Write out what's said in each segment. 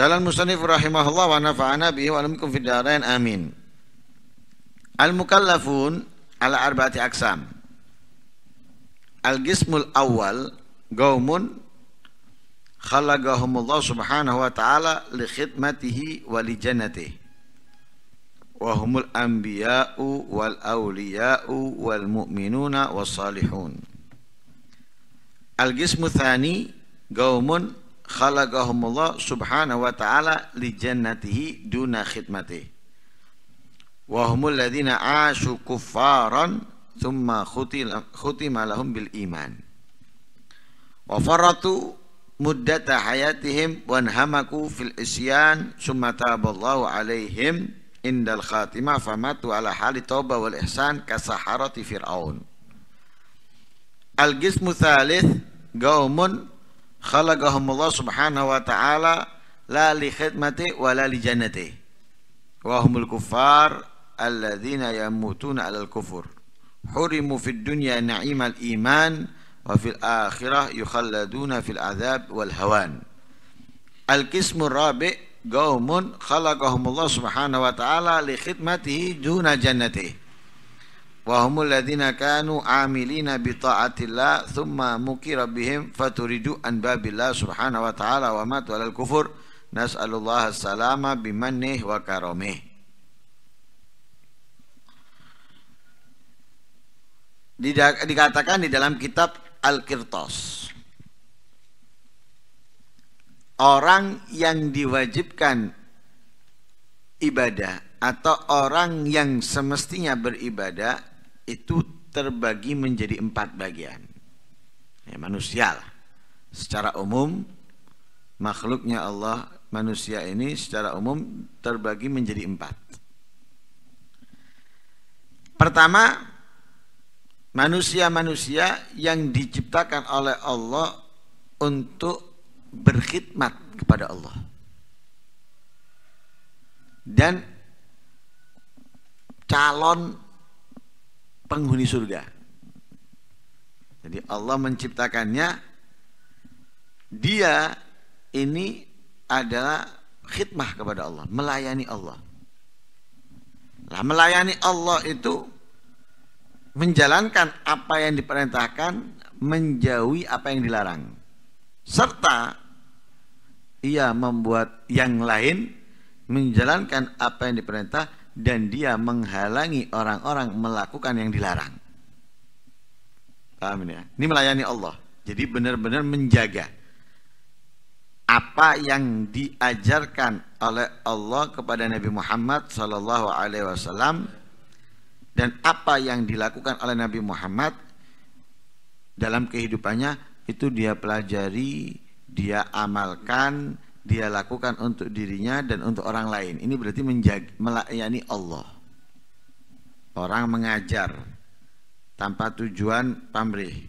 Galan musanif rahimahullah wa nafa'ana bihi wa alamikum fid darain amin. Al mukallafun ala arba'ati aksam. Al gismul awal gaumun khalaqahumullah subhanahu wa ta'ala li khidmatihi wa li jannatihi. Wa humul anbiya'u wal awliya'u wal mu'minuna was salihun. Al gismu thani gaumun خلقهم الله سبحانه وتعالى لجنته دون خدمته وهم الذين عاشوا كفارا ثم ختم لهم بالإيمان وفرطوا مدة حياتهم وانهمكوا في الإسيان ثم تاب الله عليهم عند الخاتمة فماتوا على حال التوبة والإحسان كسحرة فرعون الجسم الثالث قوم خلقهم الله سبحانه وتعالى لا لخدمته ولا لجنته وهم الكفار الذين يموتون على الكفر حرموا في الدنيا نعيم الإيمان وفي الآخرة يخلدون في العذاب والهوان القسم الرابع قوم خلقهم الله سبحانه وتعالى لخدمته دون جنته wa humul ladzina kanu amilina bi taatillah thumma mukira bihim faturidu an babillah subhanahu wa ta'ala wa matu alal kufur nas'alullah salama bimannih wa karamih dikatakan di dalam kitab Al-Kirtos orang yang diwajibkan ibadah atau orang yang semestinya beribadah itu terbagi menjadi empat bagian. Ya, manusia lah. Secara umum makhluknya Allah manusia ini secara umum terbagi menjadi empat. Pertama, manusia-manusia yang diciptakan oleh Allah untuk berkhidmat kepada Allah. Dan calon penghuni surga. Jadi Allah menciptakannya dia ini adalah khidmah kepada Allah, melayani Allah. Nah, melayani Allah itu menjalankan apa yang diperintahkan, menjauhi apa yang dilarang. Serta ia membuat yang lain menjalankan apa yang diperintah dan dia menghalangi orang-orang melakukan yang dilarang. Paham ya? Ini melayani Allah. Jadi benar-benar menjaga apa yang diajarkan oleh Allah kepada Nabi Muhammad Shallallahu Alaihi Wasallam dan apa yang dilakukan oleh Nabi Muhammad dalam kehidupannya itu dia pelajari, dia amalkan, dia lakukan untuk dirinya dan untuk orang lain. Ini berarti menjaga, melayani Allah. Orang mengajar tanpa tujuan pamrih,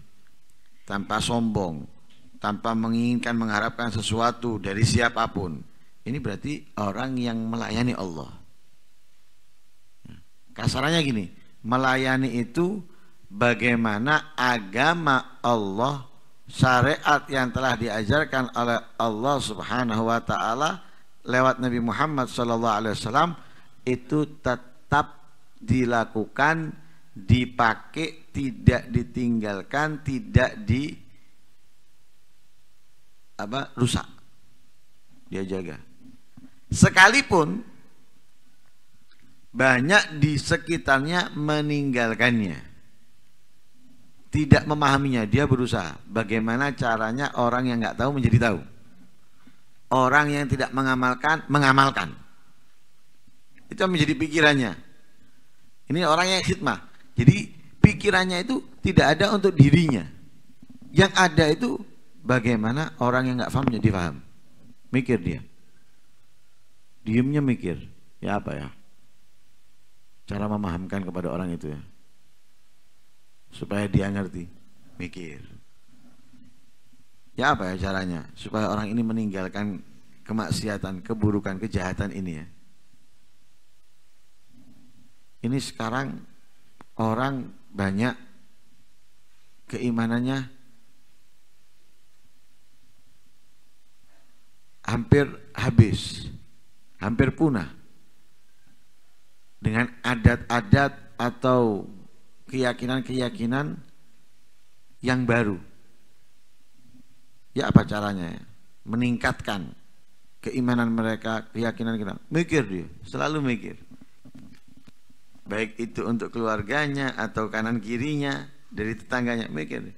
tanpa sombong, tanpa menginginkan mengharapkan sesuatu dari siapapun. Ini berarti orang yang melayani Allah. Kasarannya gini, melayani itu bagaimana agama Allah syariat yang telah diajarkan oleh Allah Subhanahu wa taala lewat Nabi Muhammad sallallahu alaihi wasallam itu tetap dilakukan, dipakai, tidak ditinggalkan, tidak di apa rusak. Dia jaga. Sekalipun banyak di sekitarnya meninggalkannya tidak memahaminya dia berusaha bagaimana caranya orang yang nggak tahu menjadi tahu orang yang tidak mengamalkan mengamalkan itu menjadi pikirannya ini orang yang khidmah jadi pikirannya itu tidak ada untuk dirinya yang ada itu bagaimana orang yang nggak paham jadi paham mikir dia diemnya mikir ya apa ya cara memahamkan kepada orang itu ya supaya dia ngerti mikir ya apa ya caranya supaya orang ini meninggalkan kemaksiatan keburukan kejahatan ini ya ini sekarang orang banyak keimanannya hampir habis hampir punah dengan adat-adat atau keyakinan-keyakinan yang baru. Ya apa caranya ya? Meningkatkan keimanan mereka, keyakinan kita. Mikir dia, selalu mikir. Baik itu untuk keluarganya atau kanan kirinya, dari tetangganya, mikir.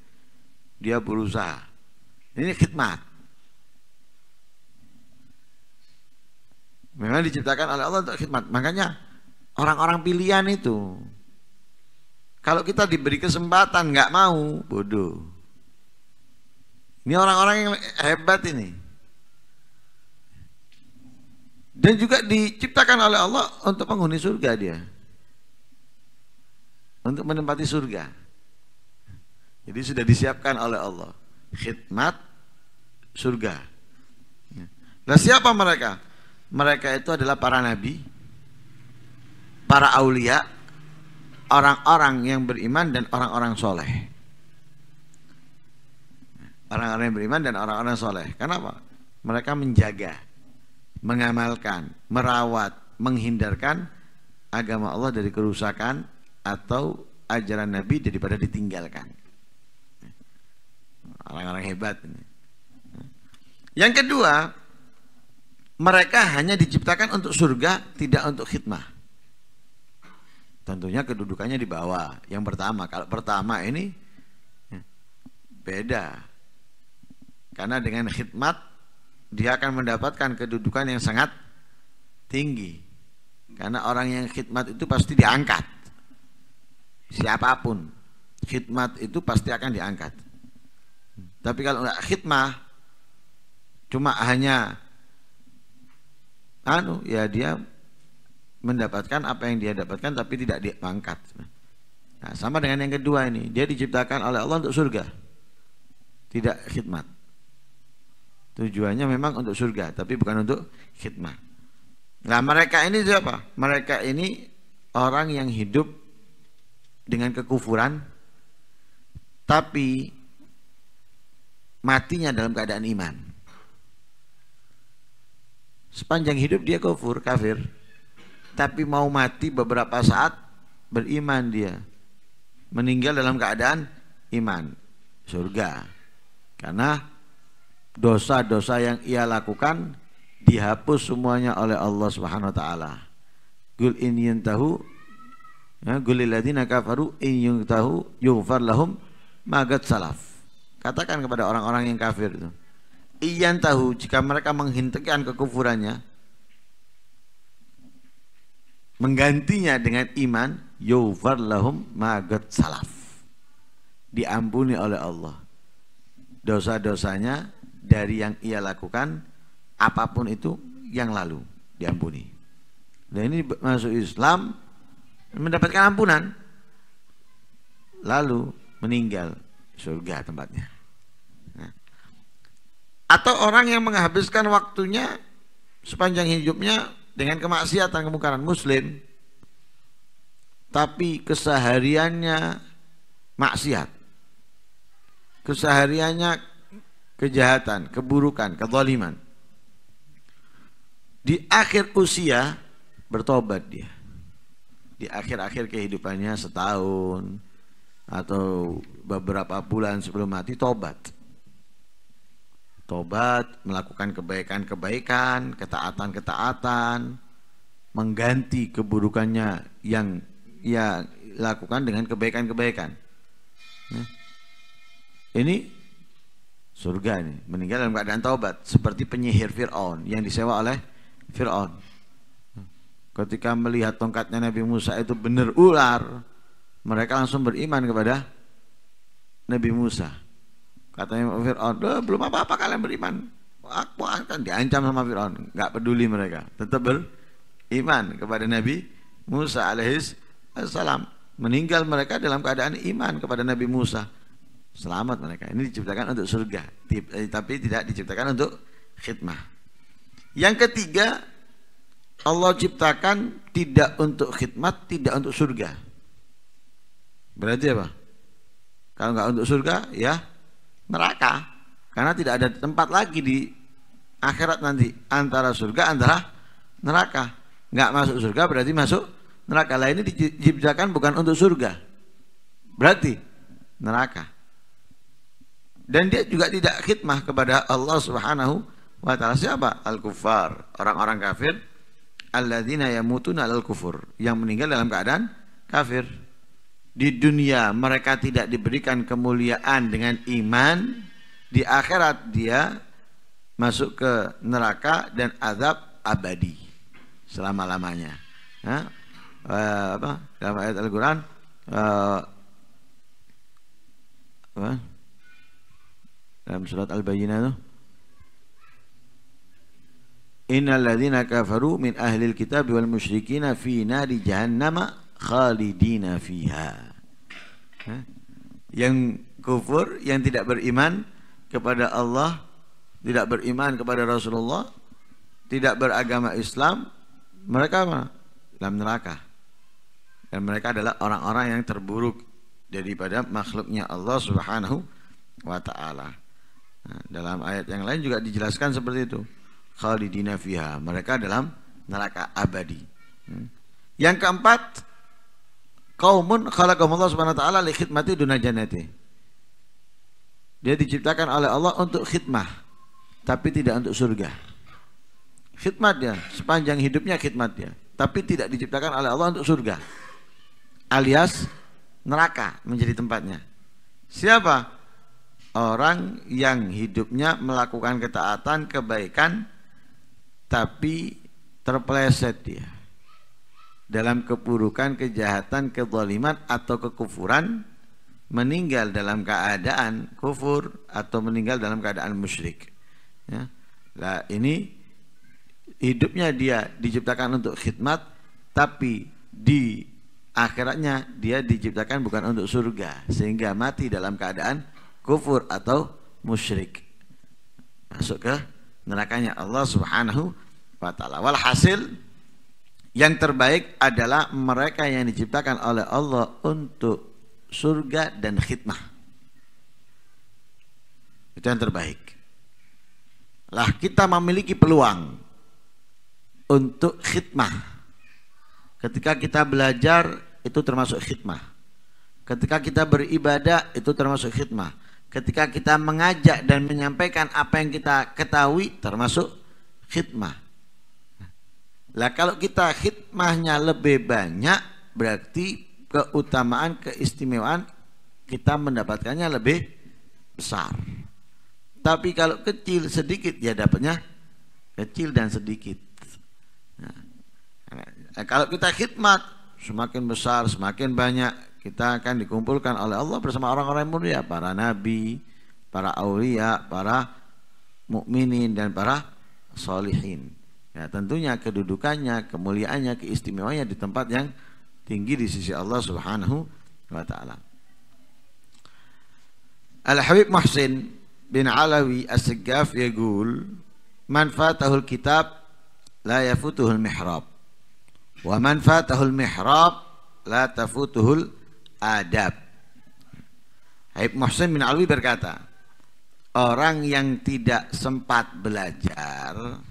Dia berusaha. Ini khidmat. Memang diciptakan oleh Allah untuk khidmat. Makanya orang-orang pilihan itu kalau kita diberi kesempatan nggak mau, bodoh. Ini orang-orang yang hebat ini. Dan juga diciptakan oleh Allah untuk penghuni surga dia. Untuk menempati surga. Jadi sudah disiapkan oleh Allah. Khidmat surga. Nah siapa mereka? Mereka itu adalah para nabi, para aulia, orang-orang yang beriman dan orang-orang soleh. Orang-orang yang beriman dan orang-orang soleh. Kenapa? Mereka menjaga, mengamalkan, merawat, menghindarkan agama Allah dari kerusakan atau ajaran Nabi daripada ditinggalkan. Orang-orang hebat ini. Yang kedua, mereka hanya diciptakan untuk surga, tidak untuk khidmah. Tentunya kedudukannya di bawah. Yang pertama, kalau pertama ini beda. Karena dengan khidmat dia akan mendapatkan kedudukan yang sangat tinggi. Karena orang yang khidmat itu pasti diangkat. Siapapun khidmat itu pasti akan diangkat. Tapi kalau enggak khidmah cuma hanya anu ya dia mendapatkan apa yang dia dapatkan tapi tidak dia pangkat. Nah, sama dengan yang kedua ini, dia diciptakan oleh Allah untuk surga. Tidak khidmat. Tujuannya memang untuk surga, tapi bukan untuk khidmat. Nah, mereka ini siapa? Mereka ini orang yang hidup dengan kekufuran tapi matinya dalam keadaan iman. Sepanjang hidup dia kufur, kafir, tapi mau mati beberapa saat beriman dia meninggal dalam keadaan iman surga karena dosa-dosa yang ia lakukan dihapus semuanya oleh Allah Subhanahu wa taala. Gul in yantahu ya gul lilladzina kafaru in yantahu yughfar lahum ma salaf. Katakan kepada orang-orang yang kafir itu. Iyan tahu jika mereka menghentikan kekufurannya, menggantinya dengan iman yuvar lahum magat salaf diampuni oleh Allah dosa-dosanya dari yang ia lakukan apapun itu yang lalu diampuni dan ini masuk Islam mendapatkan ampunan lalu meninggal surga tempatnya nah. atau orang yang menghabiskan waktunya sepanjang hidupnya dengan kemaksiatan kemungkaran muslim tapi kesehariannya maksiat kesehariannya kejahatan, keburukan, kezaliman di akhir usia bertobat dia di akhir-akhir kehidupannya setahun atau beberapa bulan sebelum mati tobat tobat, melakukan kebaikan-kebaikan, ketaatan-ketaatan, mengganti keburukannya yang ia lakukan dengan kebaikan-kebaikan. Ya. Ini surga ini, meninggal dalam keadaan taubat seperti penyihir Firaun yang disewa oleh Firaun. Ketika melihat tongkatnya Nabi Musa itu benar ular, mereka langsung beriman kepada Nabi Musa Katanya Fir'aun, belum apa-apa kalian beriman. Aku akan diancam sama Fir'aun. Gak peduli mereka. Tetap beriman kepada Nabi Musa alaihis salam. Meninggal mereka dalam keadaan iman kepada Nabi Musa. Selamat mereka. Ini diciptakan untuk surga. Eh, tapi tidak diciptakan untuk khidmah. Yang ketiga, Allah ciptakan tidak untuk khidmat, tidak untuk surga. Berarti apa? Kalau nggak untuk surga, ya neraka karena tidak ada tempat lagi di akhirat nanti antara surga antara neraka nggak masuk surga berarti masuk neraka lah ini diciptakan bukan untuk surga berarti neraka dan dia juga tidak khidmah kepada Allah Subhanahu wa taala siapa al kufar orang-orang kafir alladzina yamutuna al kufur yang meninggal dalam keadaan kafir di dunia mereka tidak diberikan kemuliaan dengan iman, di akhirat dia masuk ke neraka dan azab abadi selama-lamanya. Nah, apa dalam ayat Al-Qur'an eh, apa? dalam surat Al-Bayyinah itu Innal ladzina kafaru min ahlil kitab wal musyrikina fi nari jahannama khalidina fiha. Yang kufur, yang tidak beriman kepada Allah, tidak beriman kepada Rasulullah, tidak beragama Islam, mereka apa? Dalam neraka. Dan mereka adalah orang-orang yang terburuk daripada makhluknya Allah Subhanahu wa taala. Nah, dalam ayat yang lain juga dijelaskan seperti itu. Khalidina fiha, mereka dalam neraka abadi. Hmm. Yang keempat, Kaumun khalaqahumullah subhanahu wa ta'ala li khidmati duna jannati. Dia diciptakan oleh Allah untuk khidmah, tapi tidak untuk surga. Khidmat dia, sepanjang hidupnya khidmat dia, tapi tidak diciptakan oleh Allah untuk surga. Alias neraka menjadi tempatnya. Siapa? Orang yang hidupnya melakukan ketaatan, kebaikan, tapi terpeleset dia dalam keburukan, kejahatan, kezaliman atau kekufuran meninggal dalam keadaan kufur atau meninggal dalam keadaan musyrik. Ya. Nah, ini hidupnya dia diciptakan untuk khidmat tapi di akhiratnya dia diciptakan bukan untuk surga sehingga mati dalam keadaan kufur atau musyrik. Masuk ke nerakanya Allah Subhanahu wa taala. Walhasil yang terbaik adalah mereka yang diciptakan oleh Allah untuk surga dan khidmah. Itu yang terbaik. Lah kita memiliki peluang untuk khidmah. Ketika kita belajar itu termasuk khidmah. Ketika kita beribadah itu termasuk khidmah. Ketika kita mengajak dan menyampaikan apa yang kita ketahui termasuk khidmah. Lah kalau kita khidmahnya lebih banyak berarti keutamaan keistimewaan kita mendapatkannya lebih besar. Tapi kalau kecil sedikit ya dapatnya kecil dan sedikit. Nah, nah kalau kita khidmat semakin besar semakin banyak kita akan dikumpulkan oleh Allah bersama orang-orang mulia, para nabi, para aulia, para mukminin dan para solihin. Ya tentunya kedudukannya, kemuliaannya, keistimewaannya di tempat yang tinggi di sisi Allah Subhanahu wa taala. Al-Habib Muhsin bin Alawi As-Saggaf yaqul man fatahul kitab la yafutuhul mihrab wa man fatahul mihrab la Tafutuhul adab Habib Muhsin bin Alawi berkata, orang yang tidak sempat belajar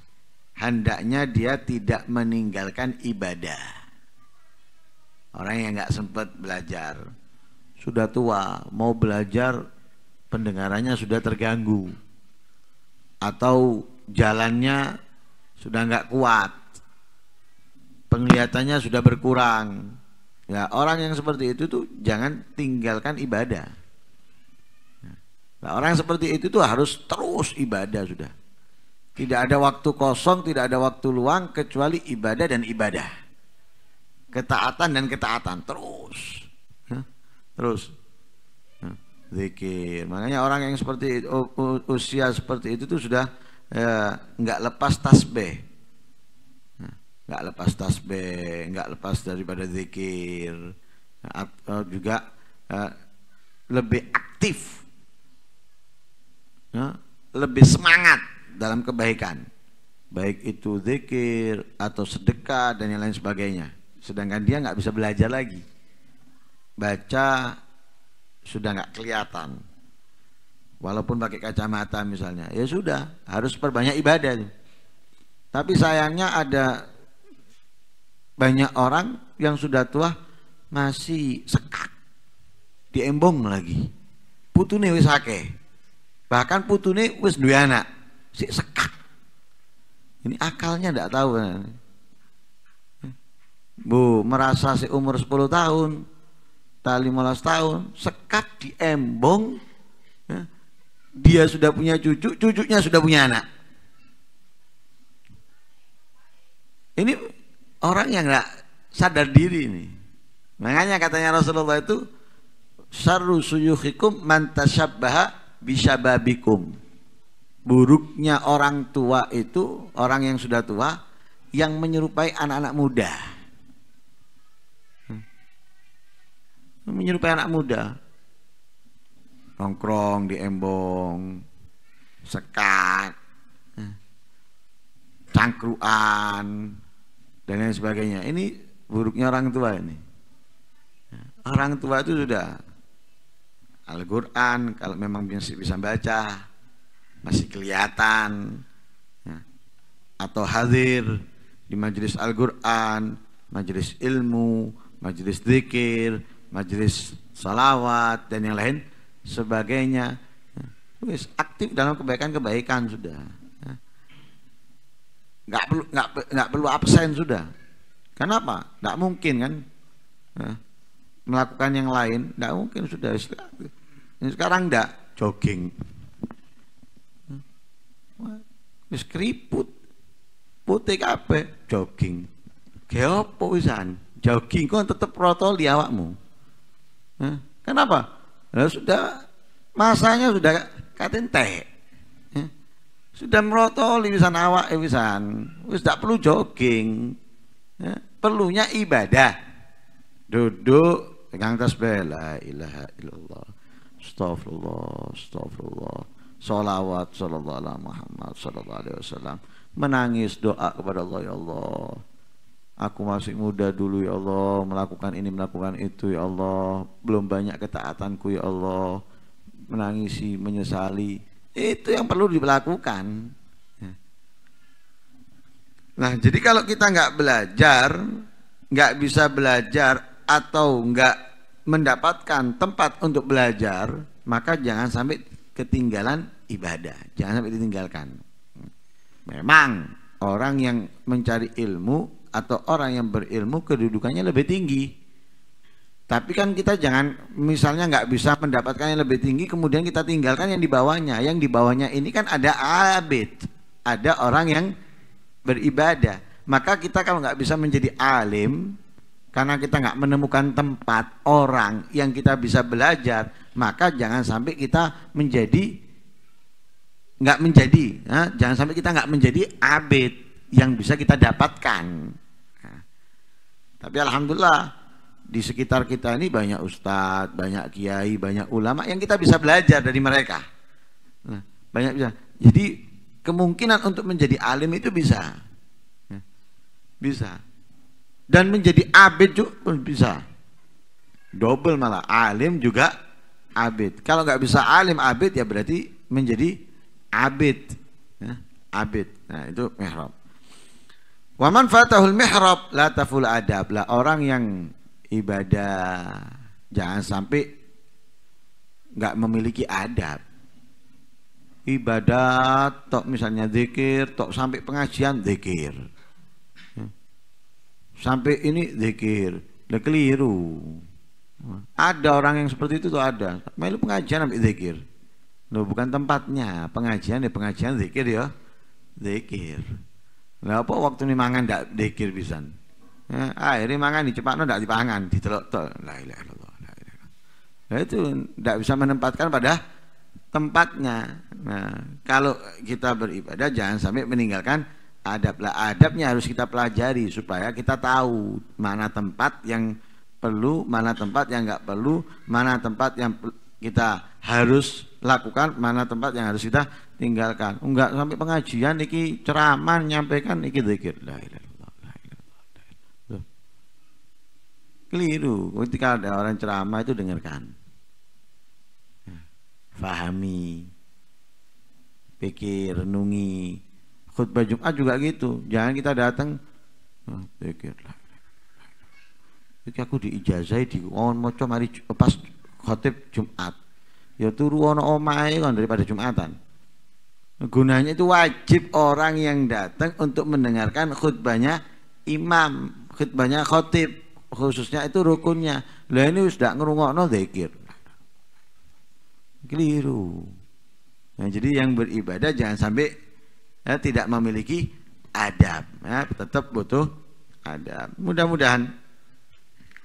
hendaknya dia tidak meninggalkan ibadah. Orang yang nggak sempat belajar, sudah tua, mau belajar pendengarannya sudah terganggu atau jalannya sudah nggak kuat, penglihatannya sudah berkurang. Ya, orang yang seperti itu tuh jangan tinggalkan ibadah. Nah, orang seperti itu tuh harus terus ibadah sudah. Tidak ada waktu kosong, tidak ada waktu luang kecuali ibadah dan ibadah. Ketaatan dan ketaatan terus. Terus. Zikir. Makanya orang yang seperti usia seperti itu tuh sudah ya, nggak ya, lepas tasbih. Nggak lepas tasbih, nggak lepas daripada zikir. Atau eh, juga ya, lebih aktif. Lebih semangat dalam kebaikan baik itu zikir atau sedekah dan yang lain sebagainya sedangkan dia nggak bisa belajar lagi baca sudah nggak kelihatan walaupun pakai kacamata misalnya ya sudah harus perbanyak ibadah tapi sayangnya ada banyak orang yang sudah tua masih sekak diembong lagi putune wis bahkan putune wis duwe si sekat ini akalnya tidak tahu bu merasa si umur 10 tahun tali 15 tahun sekat embong. Ya. dia sudah punya cucu cucunya sudah punya anak ini orang yang nggak sadar diri ini makanya katanya Rasulullah itu saru suyuhikum mantasabbaha bisa bisababikum buruknya orang tua itu orang yang sudah tua yang menyerupai anak-anak muda hmm. menyerupai anak muda nongkrong di embong sekat eh, cangkruan dan lain sebagainya ini buruknya orang tua ini orang tua itu sudah Al-Quran kalau memang bisa, bisa baca masih kelihatan ya. atau hadir di majelis Al-Quran, majelis ilmu, majelis zikir, majelis salawat dan yang lain sebagainya. Ya. Wis aktif dalam kebaikan-kebaikan sudah. Ya. Nggak perlu nggak, nggak perlu absen sudah. Kenapa? Nggak mungkin kan ya. melakukan yang lain. Nggak mungkin sudah. Sekarang nggak jogging wis keriput putih kabeh jogging ge opo wisan jogging kok tetep roto di awakmu kenapa nah, sudah masanya sudah katen teh, sudah merotol wisan awak eh, wisan wis tidak perlu jogging perlunya ibadah duduk pegang tasbih la ilaha illallah astagfirullah astagfirullah Salawat sallallahu alaihi Muhammad sallallahu alaihi wasallam. Menangis doa kepada Allah, ya Allah. Aku masih muda dulu ya Allah, melakukan ini, melakukan itu ya Allah. Belum banyak ketaatanku ya Allah. Menangisi, menyesali. Itu yang perlu dilakukan. Nah, jadi kalau kita nggak belajar, nggak bisa belajar atau nggak mendapatkan tempat untuk belajar, maka jangan sampai ketinggalan ibadah. Jangan sampai ditinggalkan. Memang orang yang mencari ilmu atau orang yang berilmu kedudukannya lebih tinggi. Tapi kan kita jangan misalnya nggak bisa mendapatkan yang lebih tinggi kemudian kita tinggalkan yang di bawahnya. Yang di bawahnya ini kan ada abid, ada orang yang beribadah. Maka kita kalau nggak bisa menjadi alim, karena kita nggak menemukan tempat orang yang kita bisa belajar maka jangan sampai kita menjadi nggak menjadi ya? jangan sampai kita nggak menjadi abid yang bisa kita dapatkan tapi alhamdulillah di sekitar kita ini banyak ustadz banyak kiai banyak ulama yang kita bisa belajar dari mereka nah, banyak bisa jadi kemungkinan untuk menjadi alim itu bisa ya. bisa dan menjadi abid juga bisa double malah alim juga abid kalau nggak bisa alim abid ya berarti menjadi abid ya, abid nah itu mihrab wa man fatahul mihrab la taful adab lah orang yang ibadah jangan sampai nggak memiliki adab ibadah tok misalnya zikir tok sampai pengajian zikir sampai ini zikir udah keliru ada orang yang seperti itu tuh ada melu pengajian sampai zikir lo bukan tempatnya pengajian ya pengajian zikir ya zikir lah apa waktu ini mangan ndak zikir pisan ya, akhirnya mangan dicepakno ndak dipangan ditelok tol la ilaha illallah la ilaha nah, itu ndak bisa menempatkan pada tempatnya nah kalau kita beribadah jangan sampai meninggalkan adab lah adabnya harus kita pelajari supaya kita tahu mana tempat yang perlu mana tempat yang nggak perlu mana tempat yang kita harus lakukan mana tempat yang harus kita tinggalkan enggak sampai pengajian niki ceramah nyampaikan niki dzikir la keliru ketika ada orang ceramah itu dengarkan nah, fahami pikir renungi khutbah Jumat juga gitu jangan kita datang oh, pikirlah jadi aku diijazai di mau maca mari eh, pas khotib Jumat ya turu ana omai kan daripada Jumatan gunanya itu wajib orang yang datang untuk mendengarkan khutbahnya imam khutbahnya khotib khususnya itu rukunnya lah ini sudah ngerungokno zikir keliru nah, jadi yang beribadah jangan sampai ya, tidak memiliki adab ya, tetap butuh adab mudah-mudahan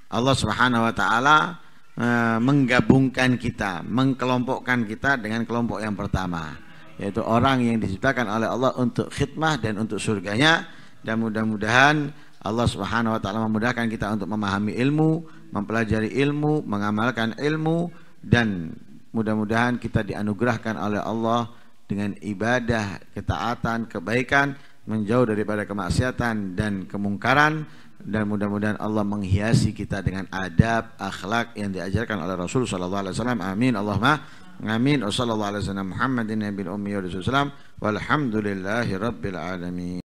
Allah Subhanahu wa taala e, menggabungkan kita, mengkelompokkan kita dengan kelompok yang pertama, yaitu orang yang diciptakan oleh Allah untuk khidmah dan untuk surganya dan mudah-mudahan Allah Subhanahu wa taala memudahkan kita untuk memahami ilmu, mempelajari ilmu, mengamalkan ilmu dan mudah-mudahan kita dianugerahkan oleh Allah dengan ibadah, ketaatan, kebaikan, menjauh daripada kemaksiatan dan kemungkaran dan mudah-mudahan Allah menghiasi kita dengan adab akhlak yang diajarkan oleh Rasul sallallahu alaihi wasallam. Amin. Allahumma amin. Wassallallahu alaihi wasallam Muhammadin nabiyil ummi wa rasulillah. Walhamdulillahirabbil alamin.